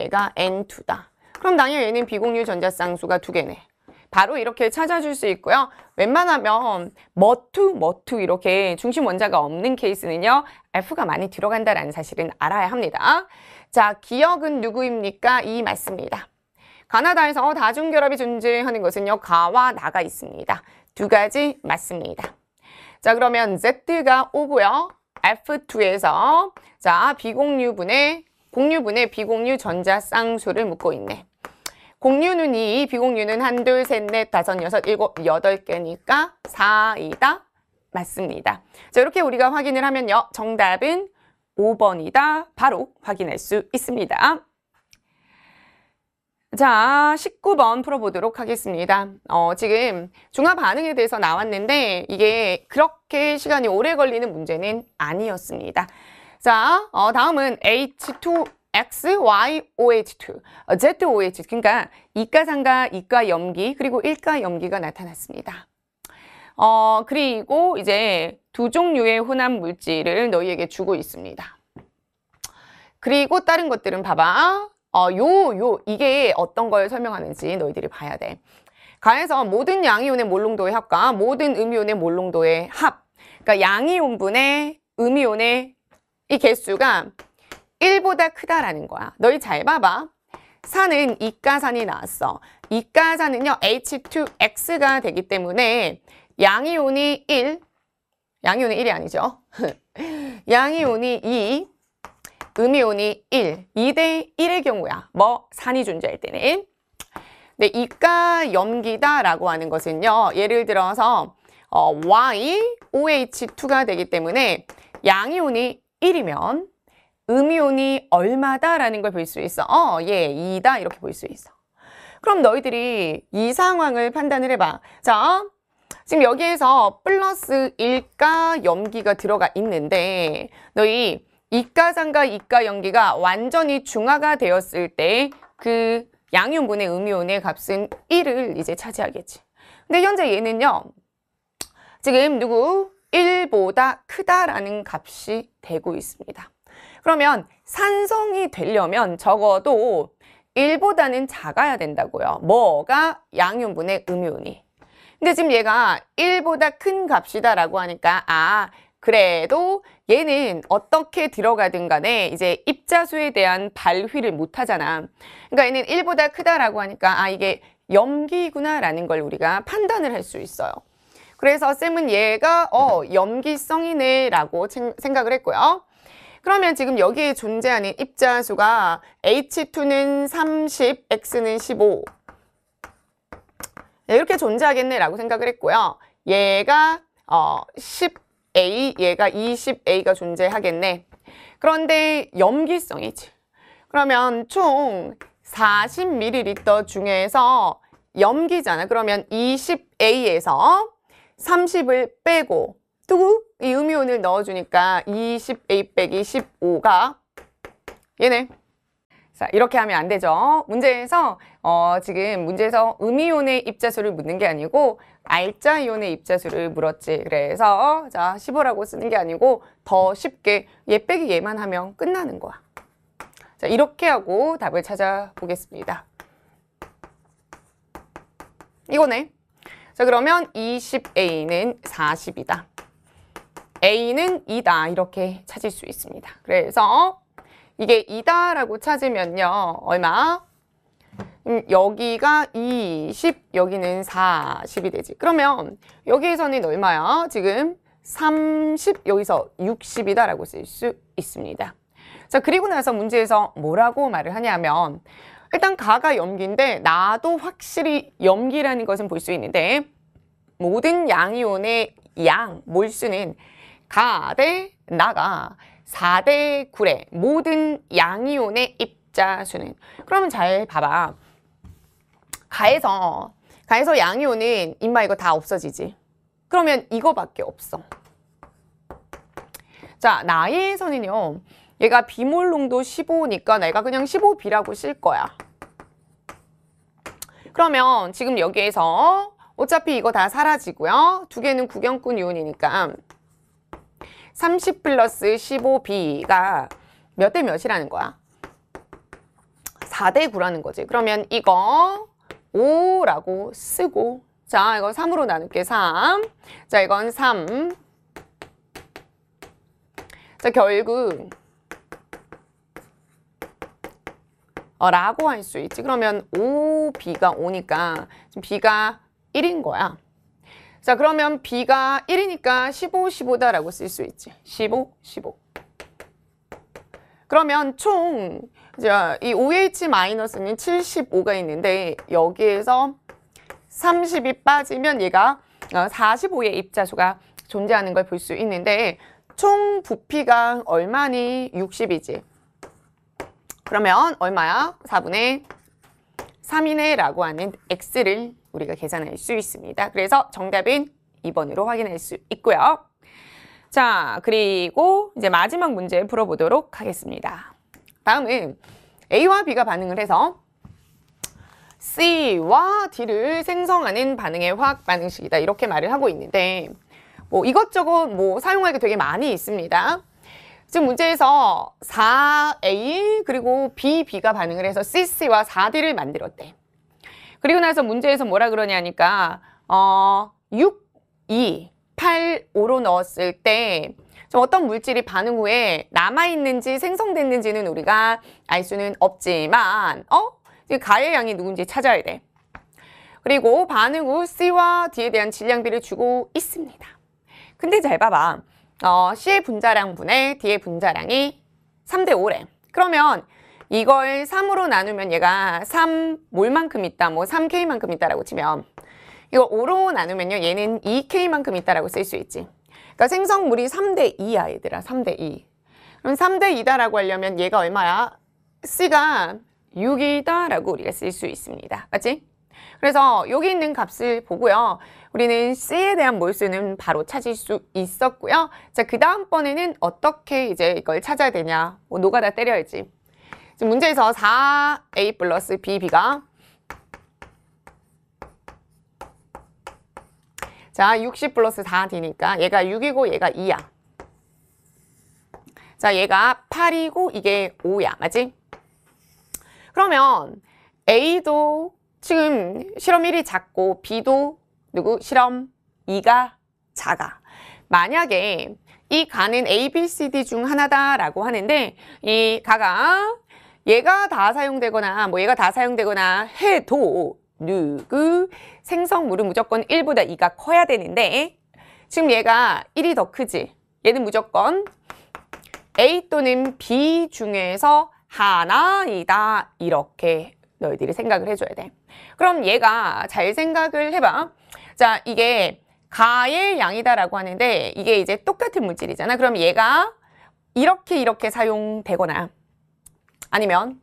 Speaker 1: 얘가 N2다. 그럼 당연히 얘는 비공유 전자 쌍수가 두 개네. 바로 이렇게 찾아줄 수 있고요. 웬만하면 머투 머투 이렇게 중심 원자가 없는 케이스는요. F가 많이 들어간다라는 사실은 알아야 합니다. 자, 기억은 누구입니까? 이 맞습니다. 가나다에서 다중결합이 존재하는 것은요. 가와 나가 있습니다. 두 가지 맞습니다. 자, 그러면 Z가 오고요. F2에서 자, 비공유분의 공유분의 비공유 전자 쌍수를 묶고 있네. 공유는 이 비공유는 한, 둘, 셋, 넷, 다섯, 여섯, 일곱, 여덟 개니까 4이다. 맞습니다. 자, 이렇게 우리가 확인을 하면요. 정답은 5번이다. 바로 확인할 수 있습니다. 자, 19번 풀어보도록 하겠습니다. 어, 지금 중화 반응에 대해서 나왔는데 이게 그렇게 시간이 오래 걸리는 문제는 아니었습니다. 자, 어, 다음은 H2 X, Y, OH2, 어, Z, OH2 그러니까 이가상과 이가 염기 그리고 일가 염기가 나타났습니다. 어, 그리고 이제 두 종류의 혼합 물질을 너희에게 주고 있습니다. 그리고 다른 것들은 봐봐. 어, 요, 요, 이게 어떤 걸 설명하는지 너희들이 봐야 돼. 가에서 모든 양이온의 몰농도의 합과 모든 음이온의 몰농도의 합. 그러니까 양이온분의 음이온의 이 개수가 1보다 크다라는 거야. 너희 잘 봐봐. 4는 이가산이 나왔어. 이가산은요 H2X가 되기 때문에 양이온이 1, 양이온이 1이 아니죠. (laughs) 양이온이 2, 음이온이 1, 2대 1의 경우야. 뭐 산이 존재할 때는. 근데 이가 염기다라고 하는 것은요. 예를 들어서 어, Y, OH2가 되기 때문에 양이온이 1이면 음이온이 얼마다라는 걸 볼 수 있어. 어, 예, 이다 이렇게 볼 수 있어. 그럼 너희들이 이 상황을 판단을 해봐. 자, 지금 여기에서 플러스 1가 염기가 들어가 있는데 너희 이가상과 이가연기가 완전히 중화가 되었을 때 그 양윤분의 음이온의 값은 1을 이제 차지하겠지. 근데 현재 얘는요. 지금 누구? 1보다 크다라는 값이 되고 있습니다. 그러면 산성이 되려면 적어도 1보다는 작아야 된다고요. 뭐가 양윤분의 음이온이. 근데 지금 얘가 1보다 큰 값이다라고 하니까 아 그래도 얘는 어떻게 들어가든 간에 이제 입자수에 대한 발휘를 못하잖아. 그러니까 얘는 1보다 크다라고 하니까 아 이게 염기구나라는 걸 우리가 판단을 할 수 있어요. 그래서 쌤은 얘가 어 염기성이네 라고 생각을 했고요. 그러면 지금 여기에 존재하는 입자수가 H2는 30, X는 15 이렇게 존재하겠네라고 생각을 했고요. 얘가 어, 10A, 얘가 20A가 존재하겠네. 그런데 염기성이지. 그러면 총 40ml 중에서 염기잖아. 그러면 20A에서 30을 빼고 뚜구 이 음이온을 넣어주니까 20A 빼기 15가 얘네 자 이렇게 하면 안 되죠 문제에서 어, 지금 문제에서 음이온의 입자수를 묻는 게 아니고 알짜이온의 입자수를 물었지 그래서 자 15라고 쓰는 게 아니고 더 쉽게 얘 빼기 얘만 하면 끝나는 거야 자 이렇게 하고 답을 찾아보겠습니다 이거네 자 그러면 20A는 40이다 A는 2다 이렇게 찾을 수 있습니다. 그래서 이게 2다라고 찾으면요. 얼마? 음, 여기가 20, 여기는 40이 되지. 그러면 여기에서는 얼마야? 지금 30, 여기서 60이다라고 쓸 수 있습니다. 자, 그리고 나서 문제에서 뭐라고 말을 하냐면 일단 가가 염기인데 나도 확실히 염기라는 것은 볼 수 있는데 모든 양이온의 양, 몰수는 가대 나가 4대 9래 모든 양이온의 입자수는 그러면 잘 봐봐 가에서 가에서 양이온은 임마 이거 다 없어지지 그러면 이거밖에 없어 자 나에서는요 얘가 비몰 농도 15니까 내가 그냥 15B라고 쓸 거야 그러면 지금 여기에서 어차피 이거 다 사라지고요 두 개는 구경꾼 이온이니까 30 플러스 15B가 몇 대 몇이라는 거야? 4대 9라는 거지. 그러면 이거 5라고 쓰고 자 이거 3으로 나눌게 3. 자 이건 3. 자 결국 어, 라고 할 수 있지. 그러면 5B가 오니까 지금 B가 1인 거야. 자 그러면 B가 1이니까 15, 15다라고 쓸 수 있지. 15, 15. 그러면 총 이 OH-는 75가 있는데 여기에서 30이 빠지면 얘가 45의 어, 입자수가 존재하는 걸 볼 수 있는데 총 부피가 얼마니? 60이지. 그러면 얼마야? 4분의 3이네 라고 하는 X를 우리가 계산할 수 있습니다. 그래서 정답인 2번으로 확인할 수 있고요. 자, 그리고 이제 마지막 문제 풀어보도록 하겠습니다. 다음은 A와 B가 반응을 해서 C와 D를 생성하는 반응의 화학 반응식이다. 이렇게 말을 하고 있는데 뭐 이것저것 뭐 사용할 게 되게 많이 있습니다. 지금 문제에서 4A 그리고 BB가 반응을 해서 CC와 4D를 만들었대. 그리고 나서 문제에서 뭐라 그러냐니까 어, 6, 2, 8, 5로 넣었을 때 어떤 물질이 반응 후에 남아있는지 생성됐는지는 우리가 알 수는 없지만 어? 가의 양이 누군지 찾아야 돼. 그리고 반응 후 C와 D에 대한 질량비를 주고 있습니다. 근데 잘 봐봐. 어, C의 분자량 분에 D의 분자량이 3대 5래. 그러면 이걸 3으로 나누면 얘가 3 몰만큼 있다, 뭐 3K만큼 있다라고 치면 이거 5로 나누면요. 얘는 2K만큼 있다라고 쓸 수 있지. 그러니까 생성물이 3대 2야, 얘들아. 3대 2. 그럼 3대 2다라고 하려면 얘가 얼마야? C가 6이다라고 우리가 쓸 수 있습니다. 맞지? 그래서 여기 있는 값을 보고요. 우리는 C에 대한 몰수는 바로 찾을 수 있었고요. 자, 그 다음번에는 어떻게 이제 이걸 찾아야 되냐. 뭐 노가다 때려야지. 지금 문제에서 4a 플러스 bb가 자, 60 플러스 4d니까 얘가 6이고 얘가 2야. 자, 얘가 8이고 이게 5야. 맞지? 그러면 A도 지금 실험 1이 작고 B도 누구? 실험 2가 작아. 만약에 이 가는 A, B, C, D 중 하나다라고 하는데 이 가가 얘가 다 사용되거나 뭐 얘가 다 사용되거나 해도 누구 생성물은 무조건 1보다 2가 커야 되는데 지금 얘가 1이 더 크지 얘는 무조건 A 또는 B 중에서 하나이다 이렇게 너희들이 생각을 해줘야 돼 그럼 얘가 잘 생각을 해봐 자 이게 가의 양이다라고 하는데 이게 이제 똑같은 물질이잖아 그럼 얘가 이렇게 이렇게 사용되거나 아니면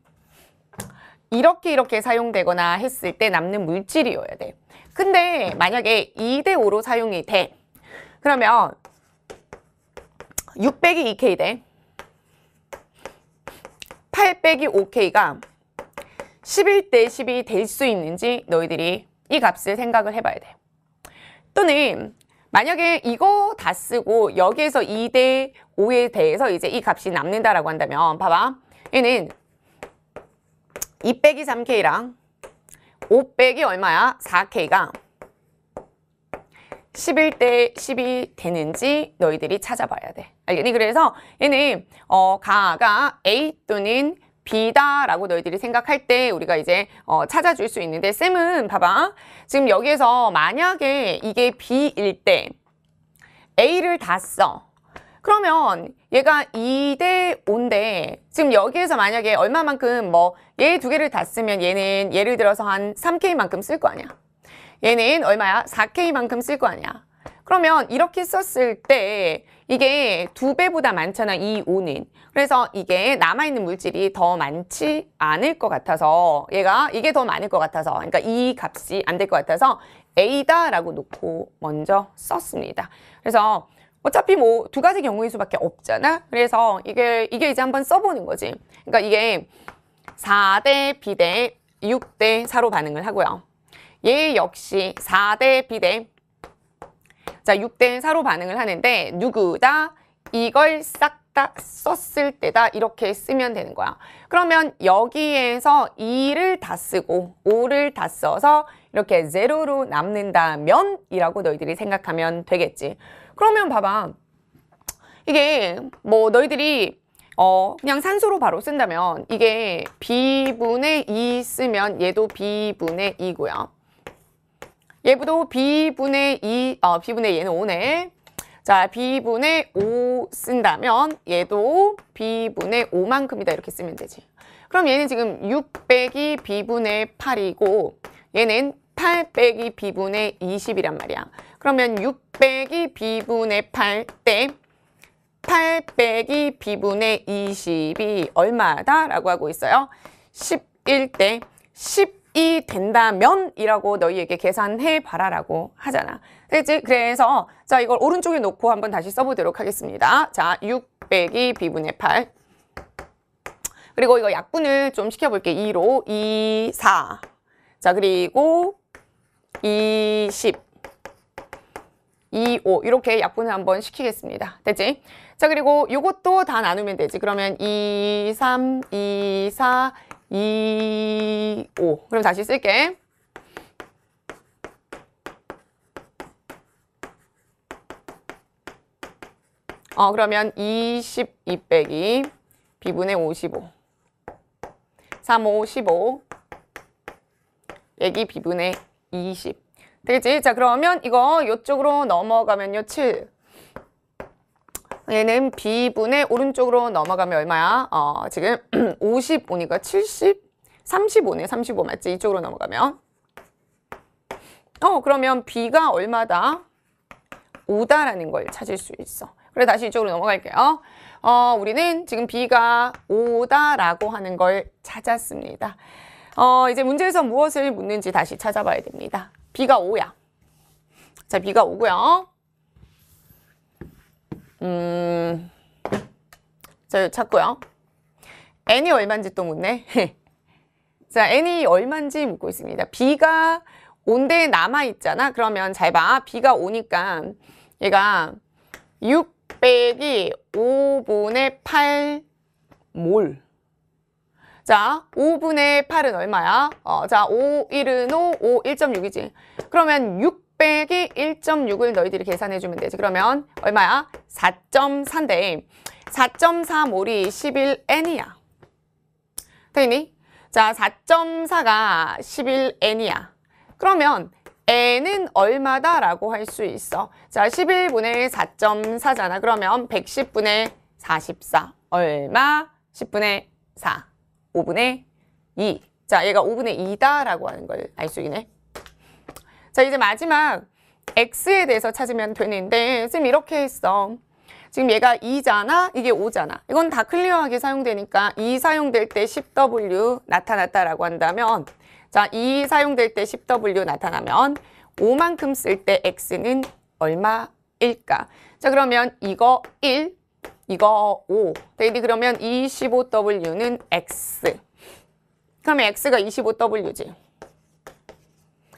Speaker 1: 이렇게 이렇게 사용되거나 했을 때 남는 물질이어야 돼. 근데 만약에 2대5로 사용이 돼. 그러면 6 0이 0 2K 돼. 8 0이 5K가 11대 10이 될 수 있는지 너희들이 이 값을 생각을 해봐야 돼. 또는 만약에 이거 다 쓰고 여기에서 2대 5에 대해서 이제 이 값이 남는다라고 한다면 봐봐. 얘는 2 빼기 3K랑 5 빼기 얼마야? 4K가 11대 10이 되는지 너희들이 찾아봐야 돼. 알겠니? 그래서 얘는 어, 가가 A 또는 B다라고 너희들이 생각할 때 우리가 이제 어, 찾아줄 수 있는데 쌤은 봐봐. 지금 여기에서 만약에 이게 B일 때 A를 다 써. 그러면 얘가 2대 5인데 지금 여기에서 만약에 얼마만큼 뭐 얘두 개를 다 쓰면 얘는 예를 들어서 한 3K만큼 쓸 거 아니야. 얘는 얼마야? 4K만큼 쓸 거 아니야. 그러면 이렇게 썼을 때 이게 두 배보다 많잖아, 이 5는. 그래서 이게 남아있는 물질이 더 많지 않을 것 같아서 얘가 이게 더 많을 것 같아서 그러니까 이 값이 안 될 것 같아서 A다라고 놓고 먼저 썼습니다. 그래서 어차피 뭐 두 가지 경우일 수밖에 없잖아. 그래서 이게 이게 이제 한번 써보는 거지. 그러니까 이게 4대비대6대4로 반응을 하고요. 얘 역시 사대 B 대 자, 육 대사로 반응을 하는데 누구다? 이걸 싹 다 썼을 때다 이렇게 쓰면 되는 거야. 그러면 여기에서 2를 다 쓰고 5를 다 써서 이렇게 제로 남는다면 이라고 너희들이 생각하면 되겠지. 그러면 봐봐. 이게 뭐 너희들이 어, 그냥 산소로 바로 쓴다면 이게 B분의 2 e 쓰면 얘도 B분의 2고요. 얘도 B분의 2, e, 어, B분의 얘는 5네. 자, B분의 5 쓴다면 얘도 B분의 5만큼이다 이렇게 쓰면 되지. 그럼 얘는 지금 6 빼기 B분의 8이고 얘는 8 빼기 B분의 20이란 말이야. 그러면 6 빼기 B분의 8때 8 빼기 b분의 20이 얼마다? 라고 하고 있어요. 11대 10이 된다면 이라고 너희에게 계산해 봐라 라고 하잖아. 그지 그래서 자 이걸 오른쪽에 놓고 한번 다시 써보도록 하겠습니다. 자6 빼기 b분의 8 그리고 이거 약분을 좀 시켜볼게. 2로 2, 4. 자, 그리고 20. 2, 5 이렇게 약분을 한번 시키겠습니다. 됐지? 자 그리고 이것도 다 나누면 되지. 그러면 2, 3, 2, 4, 2, 5 그럼 다시 쓸게. 어 그러면 22 빼기 b분의 55 3, 5, 15 빼기 b분의 20 되겠지? 자, 그러면 이거 이쪽으로 넘어가면요. 7. 얘는 B분의 오른쪽으로 넘어가면 얼마야? 어, 지금 55니까 70? 35네, 35 맞지? 이쪽으로 넘어가면. 어, 그러면 B가 얼마다? 5다라는 걸 찾을 수 있어. 그래, 다시 이쪽으로 넘어갈게요. 어, 우리는 지금 B가 5다라고 하는 걸 찾았습니다. 어, 이제 문제에서 무엇을 묻는지 다시 찾아봐야 됩니다. B가 5야. 자, B가 5고요. 음, 자, 찾고요. N이 얼마지또 묻네. (laughs) 자, N이 얼마지 묻고 있습니다. B가 5데 남아있잖아. 그러면 잘 봐. B가 5니까 얘가 6 빼기 5분의 8 몰. 자, 5분의 8은 얼마야? 어, 자, 5, 1은 5, 5, 1.6이지. 그러면 6 빼기 1.6을 너희들이 계산해주면 되지. 그러면 얼마야? 4.4인데 4.3몰이 11N이야. 되니? 자, 4.4가 11N이야. 그러면 N은 얼마다라고 할 수 있어. 자, 11분의 4.4잖아. 그러면 110분의 44. 얼마? 10분의 4. 5분의 2. 자, 얘가 5분의 2다라고 하는 걸 알 수 있네. 자, 이제 마지막 x에 대해서 찾으면 되는데 지금 이렇게 했어. 지금 얘가 2잖아, 이게 5잖아. 이건 다 클리어하게 사용되니까 2 사용될 때 10W 나타났다라고 한다면 자, 2 사용될 때 10W 나타나면 5만큼 쓸 때 x는 얼마일까? 자, 그러면 이거 1, 이거 5 대리 그러면 25W는 X 그러면 X가 25W지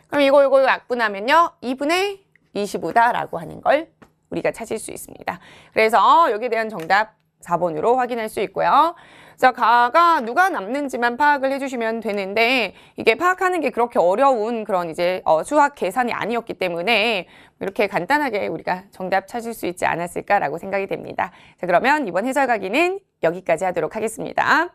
Speaker 1: 그럼 이거 이거 약분하면요 2분의 25다라고 하는 걸 우리가 찾을 수 있습니다 그래서 여기에 대한 정답 4번으로 확인할 수 있고요 자, 가가 누가 남는지만 파악을 해주시면 되는데 이게 파악하는 게 그렇게 어려운 그런 이제 어, 수학 계산이 아니었기 때문에 이렇게 간단하게 우리가 정답 찾을 수 있지 않았을까라고 생각이 됩니다. 자 그러면 이번 해설 강의는 여기까지 하도록 하겠습니다.